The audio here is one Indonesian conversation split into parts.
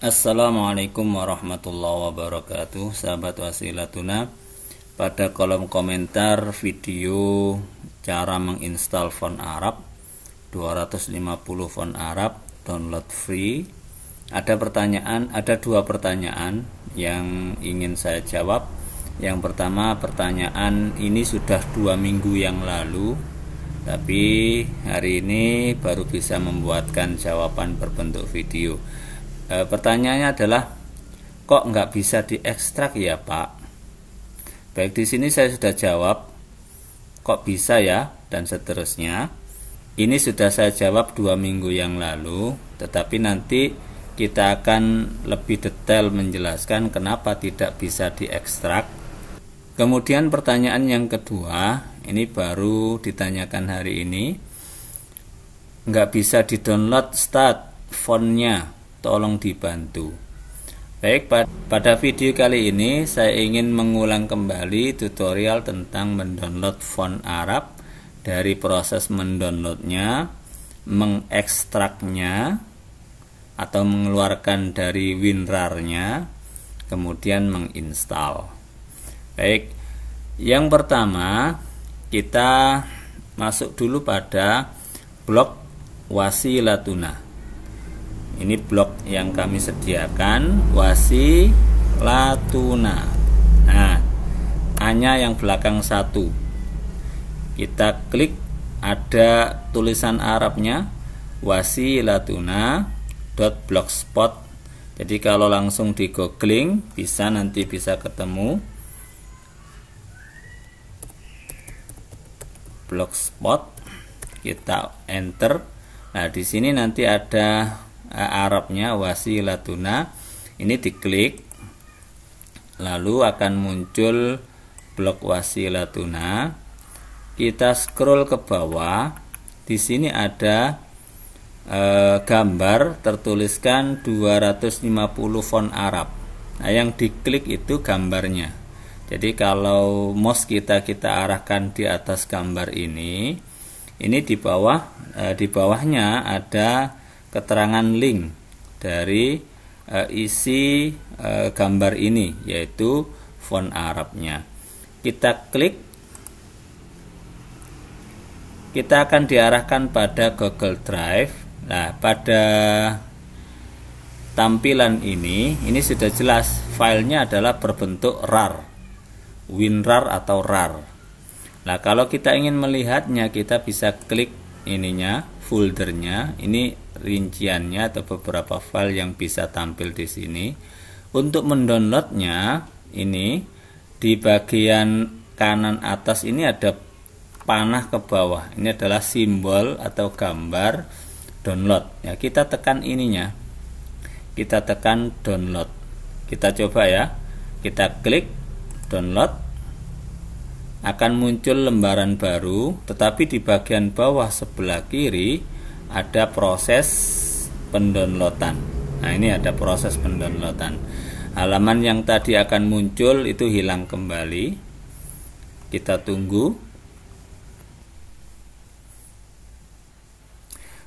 Assalamualaikum warahmatullahi wabarakatuh Sahabat wasilatuna Pada kolom komentar video Cara menginstal font Arab 250 font Arab Download free Ada pertanyaan Ada dua pertanyaan Yang ingin saya jawab Yang pertama pertanyaan Ini sudah dua minggu yang lalu Tapi hari ini Baru bisa membuatkan jawaban berbentuk video e, pertanyaannya adalah kok nggak bisa diekstrak ya Pak? Baik di sini saya sudah jawab kok bisa ya dan seterusnya. Ini sudah saya jawab dua minggu yang lalu, tetapi nanti kita akan lebih detail menjelaskan kenapa tidak bisa diekstrak. Kemudian pertanyaan yang kedua, ini baru ditanyakan hari ini. Nggak bisa di download start fontnya tolong dibantu. Baik, pada video kali ini saya ingin mengulang kembali tutorial tentang mendownload font Arab dari proses mendownloadnya, mengekstraknya, atau mengeluarkan dari WinRAR-nya, kemudian menginstal. Baik, yang pertama kita masuk dulu pada blok wasilatuna ini blok yang kami sediakan wasi latuna. nah hanya yang belakang satu kita klik ada tulisan Arabnya wasi latuna dot blogspot. jadi kalau langsung di googling bisa nanti bisa ketemu blogspot kita enter nah di sini nanti ada Arabnya wasilatuna ini diklik lalu akan muncul blok wasilatuna kita scroll ke bawah di sini ada e, gambar tertuliskan 250 font Arab nah yang diklik itu gambarnya jadi kalau mouse kita kita arahkan di atas gambar ini ini di bawah e, di bawahnya ada keterangan link dari uh, isi uh, gambar ini yaitu font Arabnya. Kita klik kita akan diarahkan pada Google Drive. Nah, pada tampilan ini ini sudah jelas filenya adalah berbentuk RAR. WinRAR atau RAR. Nah, kalau kita ingin melihatnya kita bisa klik ininya foldernya ini rinciannya atau beberapa file yang bisa tampil di sini untuk mendownloadnya ini di bagian kanan atas ini ada panah ke bawah ini adalah simbol atau gambar download ya kita tekan ininya kita tekan download kita coba ya kita klik download akan muncul lembaran baru, tetapi di bagian bawah sebelah kiri ada proses pendownloadan. Nah, ini ada proses pendownloadan. Halaman yang tadi akan muncul itu hilang kembali. Kita tunggu.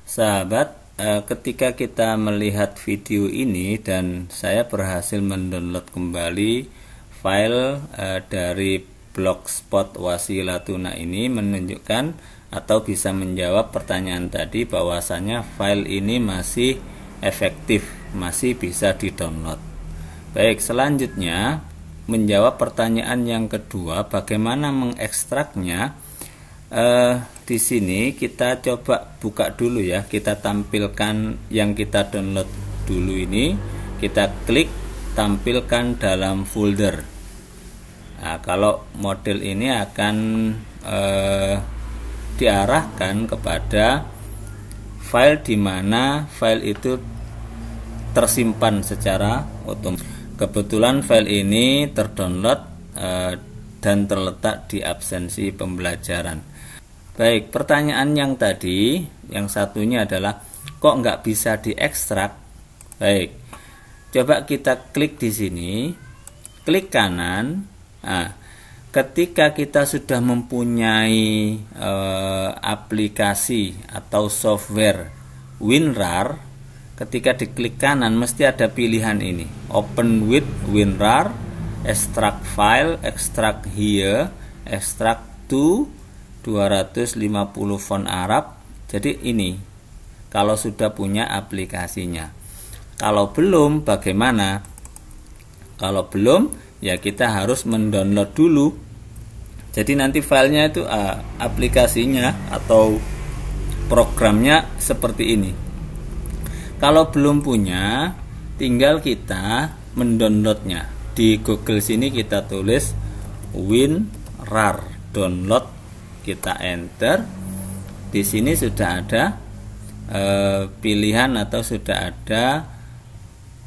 Sahabat, eh, ketika kita melihat video ini dan saya berhasil mendownload kembali file eh, dari blogspot wasilatuna ini menunjukkan atau bisa menjawab pertanyaan tadi bahwasanya file ini masih efektif, masih bisa di-download. Baik, selanjutnya menjawab pertanyaan yang kedua, bagaimana mengekstraknya? Eh, di sini kita coba buka dulu ya, kita tampilkan yang kita download dulu ini, kita klik tampilkan dalam folder. Nah, kalau model ini akan eh, diarahkan kepada file di mana file itu tersimpan secara otomatis. Kebetulan file ini terdownload eh, dan terletak di absensi pembelajaran. Baik, pertanyaan yang tadi, yang satunya adalah kok nggak bisa diekstrak? Baik, coba kita klik di sini, klik kanan, Nah, ketika kita sudah mempunyai e, aplikasi atau software WinRAR, ketika diklik kanan mesti ada pilihan ini, Open with WinRAR, Extract File, Extract Here, Extract to 250 font Arab. Jadi ini kalau sudah punya aplikasinya. Kalau belum bagaimana? Kalau belum ya kita harus mendownload dulu jadi nanti filenya itu uh, aplikasinya atau programnya seperti ini kalau belum punya tinggal kita mendownloadnya di Google sini kita tulis WinRAR download kita enter di sini sudah ada e, pilihan atau sudah ada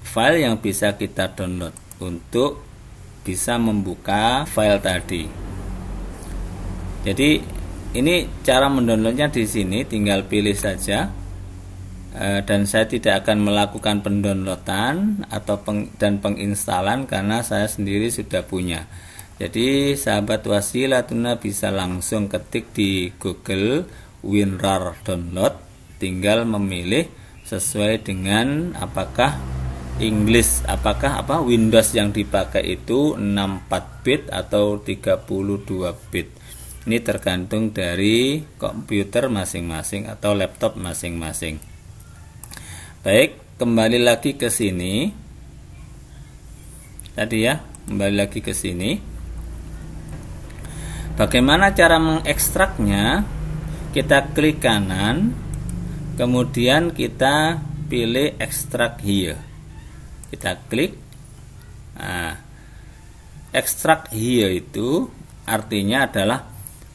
file yang bisa kita download untuk bisa membuka file tadi. Jadi ini cara mendownloadnya di sini, tinggal pilih saja. E, dan saya tidak akan melakukan pendownloadan atau peng, dan penginstalan karena saya sendiri sudah punya. Jadi sahabat wasilatuna bisa langsung ketik di Google WinRAR download tinggal memilih sesuai dengan apakah Inggris apakah apa Windows yang dipakai itu 64 bit atau 32 bit ini tergantung dari komputer masing-masing atau laptop masing-masing baik kembali lagi ke sini tadi ya kembali lagi ke sini bagaimana cara mengekstraknya kita klik kanan kemudian kita pilih ekstrak here kita klik nah, extract here itu artinya adalah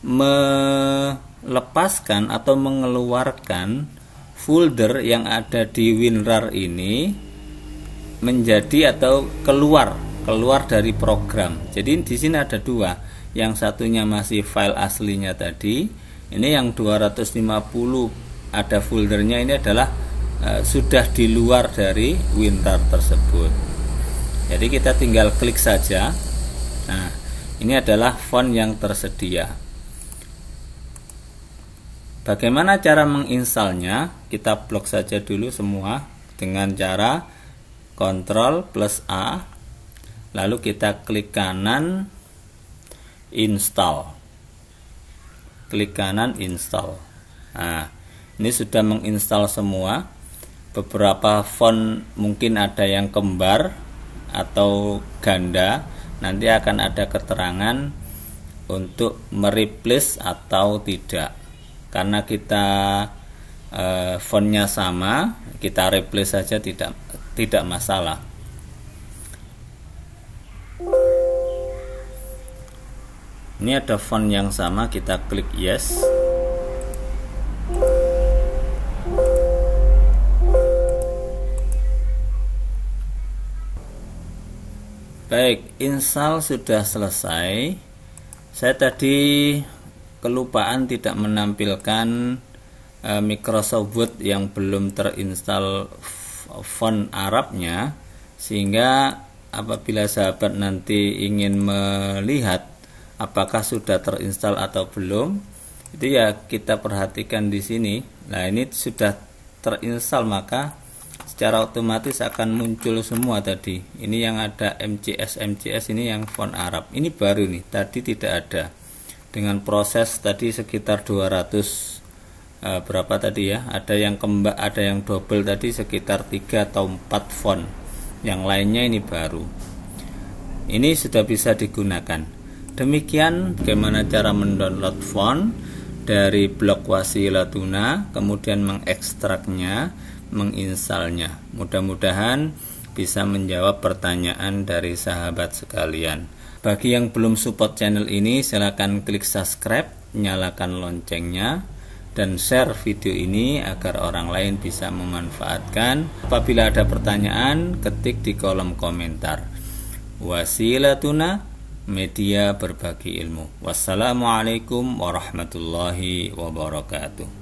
melepaskan atau mengeluarkan folder yang ada di WinRAR ini menjadi atau keluar keluar dari program. Jadi di sini ada dua, yang satunya masih file aslinya tadi, ini yang 250 ada foldernya ini adalah Eh, sudah di luar dari winter tersebut jadi kita tinggal klik saja nah ini adalah font yang tersedia bagaimana cara menginstalnya kita blok saja dulu semua dengan cara Ctrl plus A lalu kita klik kanan install klik kanan install nah ini sudah menginstal semua beberapa font mungkin ada yang kembar atau ganda nanti akan ada keterangan untuk mereplace atau tidak karena kita e, fontnya sama kita replace saja tidak tidak masalah ini ada font yang sama kita klik yes Baik, install sudah selesai. Saya tadi kelupaan tidak menampilkan uh, e, Microsoft Word yang belum terinstall font Arabnya sehingga apabila sahabat nanti ingin melihat apakah sudah terinstall atau belum itu ya kita perhatikan di sini. Nah, ini sudah terinstall maka secara otomatis akan muncul semua tadi ini yang ada MCS MCS ini yang font Arab ini baru nih tadi tidak ada dengan proses tadi sekitar 200 eh, berapa tadi ya ada yang kembak ada yang double tadi sekitar 3 atau 4 font yang lainnya ini baru ini sudah bisa digunakan demikian bagaimana cara mendownload font dari blog Latuna kemudian mengekstraknya menginstalnya. Mudah-mudahan bisa menjawab pertanyaan dari sahabat sekalian. Bagi yang belum support channel ini, silakan klik subscribe, nyalakan loncengnya, dan share video ini agar orang lain bisa memanfaatkan. Apabila ada pertanyaan, ketik di kolom komentar. Wasilatuna media berbagi ilmu. Wassalamualaikum warahmatullahi wabarakatuh.